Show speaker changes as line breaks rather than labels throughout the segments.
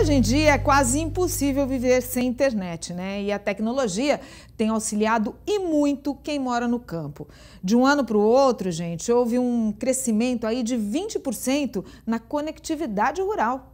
Hoje em dia é quase impossível viver sem internet, né? E a tecnologia tem auxiliado e muito quem mora no campo. De um ano para o outro, gente, houve um crescimento aí de 20% na
conectividade rural.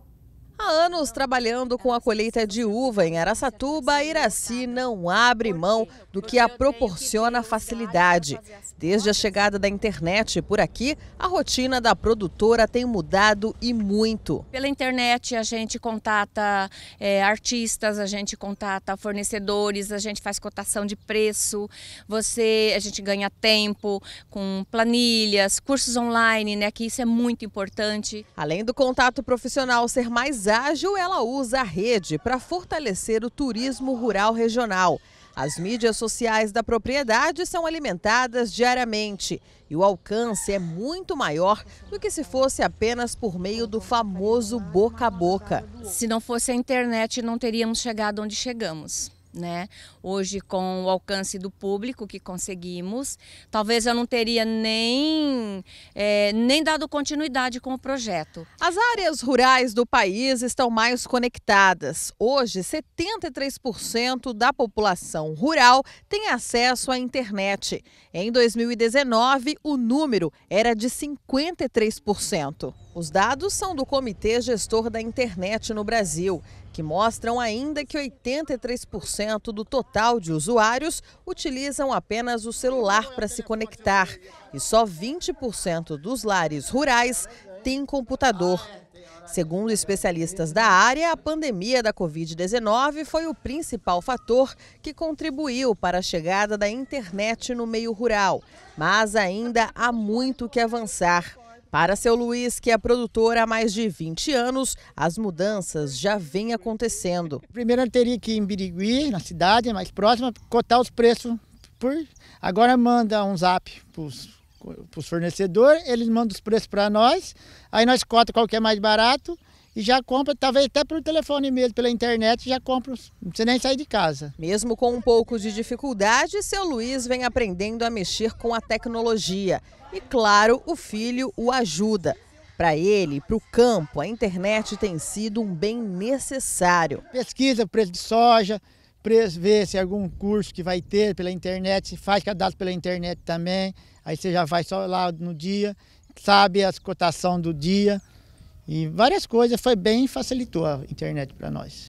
Há anos trabalhando com a colheita de uva em Araçatuba, Iraci não abre mão do que a proporciona facilidade. Desde a chegada da internet por aqui, a rotina da produtora tem mudado e muito.
Pela internet a gente contata é, artistas, a gente contata fornecedores, a gente faz cotação de preço, você, a gente ganha tempo com planilhas, cursos online, né? Que isso é muito importante.
Além do contato profissional ser mais mais ágil, ela usa a rede para fortalecer o turismo rural regional. As mídias sociais da propriedade são alimentadas diariamente e o alcance é muito maior do que se fosse apenas por
meio do famoso boca a boca. Se não fosse a internet, não teríamos chegado onde chegamos. Né? Hoje, com o alcance do público que conseguimos, talvez eu não teria nem, é, nem dado continuidade com o projeto.
As áreas rurais do país estão mais conectadas. Hoje, 73% da população rural tem acesso à internet. Em 2019, o número era de 53%. Os dados são do Comitê Gestor da Internet no Brasil que mostram ainda que 83% do total de usuários utilizam apenas o celular para se conectar e só 20% dos lares rurais têm computador. Segundo especialistas da área, a pandemia da Covid-19 foi o principal fator que contribuiu para a chegada da internet no meio rural. Mas ainda há muito que avançar. Para seu Luiz, que é produtor há
mais de 20 anos, as mudanças já vêm acontecendo. Primeiro teria que ir em Birigui, na cidade mais próxima, cotar os preços. Por... Agora manda um zap para os fornecedores, eles mandam os preços para nós, aí nós cotamos qual que é mais barato e já compra, talvez até pelo telefone mesmo, pela internet, já compra, você nem sair de casa. Mesmo com um pouco de dificuldade, seu Luiz vem aprendendo a mexer
com a tecnologia. E claro, o filho o ajuda. Para ele, para o
campo, a internet tem sido um bem necessário. Pesquisa preço de soja, ver se é algum curso que vai ter pela internet, se faz cadastro pela internet também, aí você já vai só lá no dia, sabe as cotação do dia. E várias coisas, foi bem, facilitou a internet para nós.